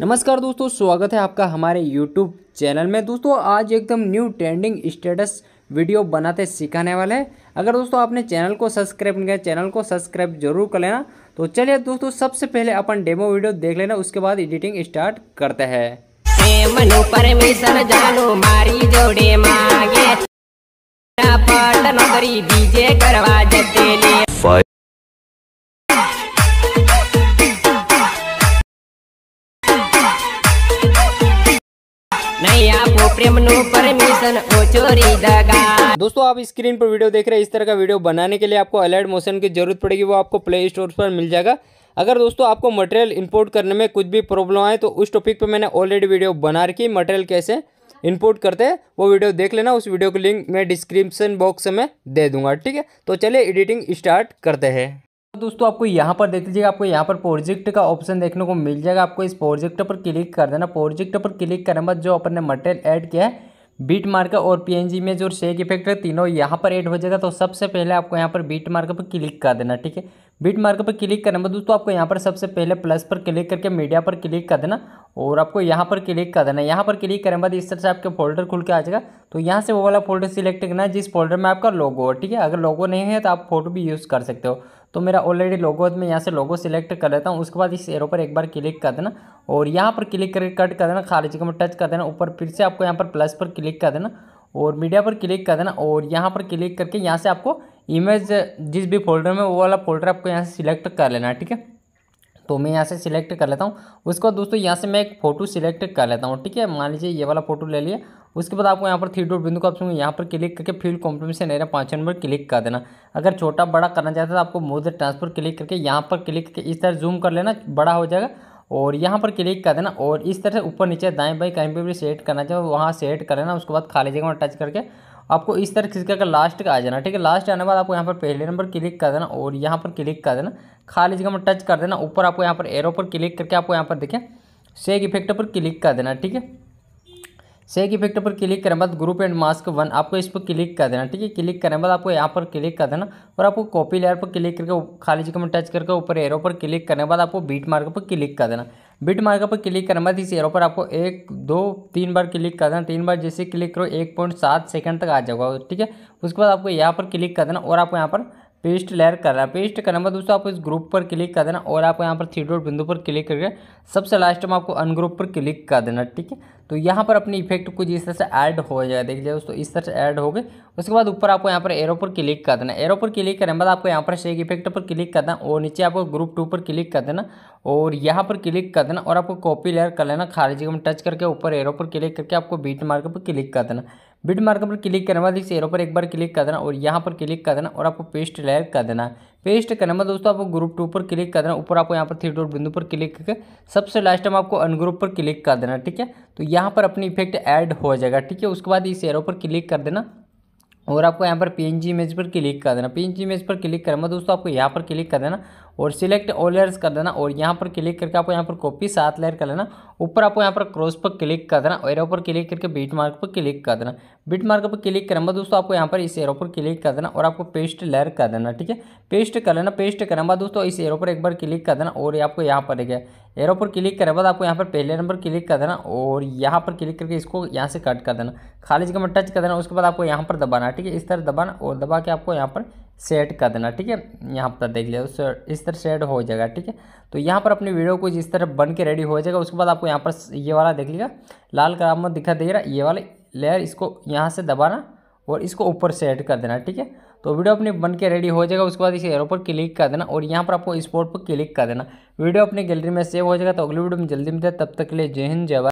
नमस्कार दोस्तों स्वागत है आपका हमारे यूट्यूब चैनल में दोस्तों आज एकदम न्यू ट्रेंडिंग स्टेटस वीडियो बनाते सिखाने वाले हैं अगर दोस्तों आपने चैनल को सब्सक्राइब नहीं किया चैनल को सब्सक्राइब जरूर कर लेना तो चलिए दोस्तों सबसे पहले अपन डेमो वीडियो देख लेना उसके बाद एडिटिंग स्टार्ट करते हैं दोस्तों आप स्क्रीन पर वीडियो देख रहे हैं इस तरह का वीडियो बनाने के लिए आपको अलर्ट मोशन की जरूरत पड़ेगी वो आपको प्ले स्टोर पर मिल जाएगा अगर दोस्तों आपको मटेरियल इंपोर्ट करने में कुछ भी प्रॉब्लम आए तो उस टॉपिक पर मैंने ऑलरेडी वीडियो बना रखी मटेरियल कैसे इंपोर्ट करते हैं वो वीडियो देख लेना उस वीडियो को लिंक मैं डिस्क्रिप्शन बॉक्स में दे दूंगा ठीक है तो चलिए एडिटिंग स्टार्ट करते हैं दोस्तों आपको यहाँ पर देख लीजिएगा आपको यहाँ पर प्रोजेक्ट का ऑप्शन देखने को मिल जाएगा आपको इस प्रोजेक्ट पर क्लिक कर देना प्रोजेक्ट पर क्लिक करने बाद जो अपन ने मटेरियल ऐड किया है बीट मार्क और पीएनजी में जो शेक इफेक्ट है तीनों यहाँ पर ऐड हो जाएगा तो सबसे पहले आपको यहाँ पर बीट मार्क पर क्लिक कर देना ठीक है बीट मार्क पर क्लिक करने बाद दोस्तों आपको यहाँ पर सबसे पहले प्लस पर क्लिक करके मीडिया पर क्लिक कर देना और आपको यहाँ पर क्लिक कर देना यहाँ पर क्लिक करने बाद इस तरह से आपके फोल्डर खुल के आ जाएगा तो यहाँ से वो वाला फोल्डर सिलेक्ट करना है जिस फोल्डर में आपका लोगो है ठीक है अगर लोगो नहीं है तो आप फोटो भी यूज़ कर सकते हो तो मेरा ऑलरेडी लोगो मैं यहाँ से लोगो सिलेक्ट कर लेता हूँ उसके बाद इस एरो पर एक बार क्लिक कर देना और यहाँ पर क्लिक करके कट कर देना खाली जगह में टच कर देना ऊपर फिर से आपको यहाँ पर प्लस पर क्लिक कर देना और मीडिया पर क्लिक कर देना और यहाँ पर क्लिक करके यहाँ से आपको इमेज जिस भी फोल्डर में वो वाला फोल्डर आपको यहाँ से सिलेक्ट कर लेना ठीक है तो मैं यहाँ से सिलेक्ट कर लेता हूँ उसके बाद दोस्तों यहाँ से मैं एक फोटो सिलेक्ट कर लेता हूँ ठीक है मान लीजिए ये वाला फोटो ले लिया उसके बाद आपको यहाँ पर थ्री डॉट बिंदु का ऑप्शन यहाँ पर क्लिक करके फील्ड कॉम्प्रीमेशन एरिया पाँच नंबर क्लिक कर देना अगर छोटा बड़ा करना चाहते तो आपको मोदी ट्रांसफर क्लिक करके यहाँ पर क्लिक करके इस तरह जूम कर लेना बड़ा हो जाएगा और यहाँ पर क्लिक कर देना और इस तरह से ऊपर नीचे दाएं बाएं कहीं पर भी सेट करना चाहिए वहाँ सेट कर लेना उसके बाद खाली जगह टच करके आपको इस तरह खिसका कर लास्ट का आ जाना ठीक है लास्ट आने के बाद आपको यहाँ पर पहले नंबर क्लिक कर देना और यहाँ पर क्लिक कर देना खाली जगह में टच कर देना ऊपर आपको यहाँ पर एरो पर क्लिक करके आपको यहाँ पर देखें सेक इफेक्ट पर क्लिक कर देना ठीक है सेक इफेक्ट पर क्लिक करने बाद ग्रुप एंड मास्क वन आपको इस पर क्लिक कर देना ठीक है क्लिक करने बाद आपको यहाँ पर क्लिक कर देना और आपको कॉपी लेयर पर क्लिक करके खाली जगह में टच करके ऊपर एरो पर क्लिक करने बाद आपको बीट मार्क पर क्लिक कर देना बिट मार्कर पर क्लिक करना बाद इस एरो पर आपको एक दो तीन बार क्लिक कर देना तीन बार जैसे क्लिक करो एक पॉइंट सात सेकेंड तक आ जाएगा ठीक है उसके बाद आपको यहाँ पर क्लिक कर देना और आपको यहाँ पर पेस्ट लेयर करना है पेस्ट करने बाद दोस्तों आपको इस ग्रुप पर क्लिक कर देना और आपको यहाँ पर थ्री डॉट बिंदु पर क्लिक करके सबसे लास्ट में आपको अनग्रुप पर क्लिक कर देना ठीक है तो यहाँ पर अपनी इफेक्ट कुछ इस तरह से ऐड हो जाएगा देख लीजिए दोस्तों इस तरह से ऐड हो गए उसके बाद ऊपर आपको यहाँ पर एरो पर क्लिक कर देना एरो पर क्लिक करने के बाद आपको यहाँ पर शेक इफेक्ट पर क्लिक कर देना और नीचे आपको ग्रुप टू पर क्लिक कर देना और यहाँ पर क्लिक कर देना और आपको कॉपी लेयर कर लेना खारिजी में टच करके ऊपर एरो पर क्लिक करके आपको बीट मार्क पर क्लिक कर देना बीट मार्क पर क्लिक करने के बाद इस एरो पर एक बार क्लिक कर देना और यहाँ पर क्लिक कर देना और आपको पेस्ट लेयर कर देना पेस्ट करना मतलब दोस्तों आपको ग्रुप टू पर क्लिक कर देना ऊपर आपको यहाँ पर थ्री डॉट बिंदु पर क्लिक करके सबसे लास्ट टाइम आपको अनग्रुप पर क्लिक कर देना ठीक है तो यहाँ पर अपनी इफेक्ट ऐड हो जाएगा ठीक है उसके बाद इस एरो पर क्लिक कर देना और आपको यहाँ पर पी एन जी इमेज पर क्लिक कर देना पी एन जी इमेज पर क्लिक करना दोस्तों आपको यहाँ पर क्लिक कर देना और सिलेक्ट ऑल लेयर्स कर देना और यहाँ पर क्लिक करके आपको यहाँ पर कॉपी सात लेयर कर लेना ऊपर आपको यहाँ पर क्रॉस पर क्लिक कर देना एरो पर क्लिक करके बीट मार्क पर क्लिक कर देना बीट मार्क पर क्लिक करने दोस्तों आपको यहाँ पर इस एरो पर क्लिक कर देना और आपको पेस्ट लेयर कर देना ठीक है पेस्ट कर लेना पेस्ट करने दोस्तों इस एरो पर एक बार क्लिक कर देना और आपको यहाँ पर देखिए एरो पर क्लिक करने बाद आपको यहाँ पर पहले नंबर क्लिक कर देना और यहाँ पर क्लिक करके इसको यहाँ से कट कर देना खाली जगह में टच कर देना उसके बाद आपको यहाँ पर दबाना ठीक है इस तरह दबाना और दबा के आपको यहाँ पर सेट कर देना ठीक है यहाँ पर देख लिया इस तरह सेट हो जाएगा ठीक है तो यहाँ पर अपनी वीडियो को जिस तरह बन के रेडी हो जाएगा उसके बाद आपको यहाँ पर ये वाला देख लीजिएगा लाल कलर में दिखा दे रहा ये वाले लेयर इसको यहाँ से दबाना और इसको ऊपर सेट कर देना ठीक है तो वीडियो अपने बन के रेडी हो जाएगा उसके बाद इसे एरो पर क्लिक कर देना और यहाँ पर आपको स्पोर्ट पर क्लिक कर देना वीडियो अपनी गैलरी में सेव हो जाएगा तो अगली वीडियो में जल्दी मिलते तब तक के लिए जय हिंद जय